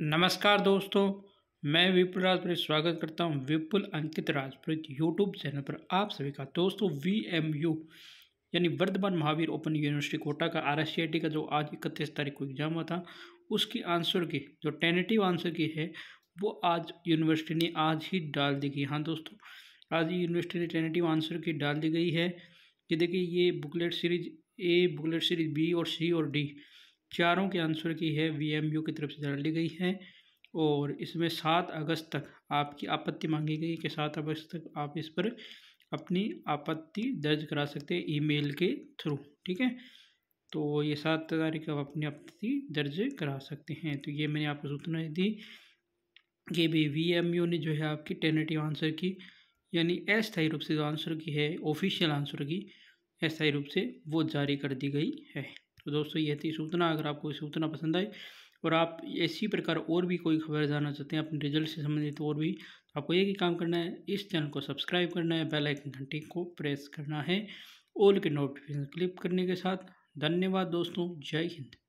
नमस्कार दोस्तों मैं विपुल राजपुरी स्वागत करता हूं विपुल अंकित राजपुरी यूट्यूब चैनल पर आप सभी का दोस्तों वी एम यू यानी वर्धमान महावीर ओपन यूनिवर्सिटी कोटा का आर का जो आज इकतीस तारीख को एग्ज़ाम हुआ था उसकी आंसर की जो टेनेटिव आंसर की है वो आज यूनिवर्सिटी ने आज ही डाल दी गई हाँ दोस्तों आज यूनिवर्सिटी ने टेनेटिव आंसर की डाल दी गई है कि देखिए ये booklet series A booklet series B और सी और डी चारों के आंसर की है वीएमयू की तरफ से जान ली गई है और इसमें सात अगस्त तक आपकी आपत्ति मांगी गई कि सात अगस्त तक आप इस पर अपनी आपत्ति दर्ज करा सकते हैं ईमेल के थ्रू ठीक है तो ये सात तारीख आप अपनी आपत्ति दर्ज करा सकते हैं तो ये मैंने आपको सूचना दी कि भी वी एम यू ने जो है आपकी टेनेटिव आंसर की यानी अस्थायी रूप से जो आंसर की है ऑफिशियल आंसर की अस्थायी रूप से वो जारी कर दी गई है तो दोस्तों ये थी सूचना अगर आपको सूचना पसंद आई और आप इसी प्रकार और भी कोई खबर जानना चाहते हैं अपने रिजल्ट से संबंधित और भी तो आपको एक ही काम करना है इस चैनल को सब्सक्राइब करना है बेल आइकन घंटी को प्रेस करना है ऑल के नोटिफिकेशन क्लिक करने के साथ धन्यवाद दोस्तों जय हिंद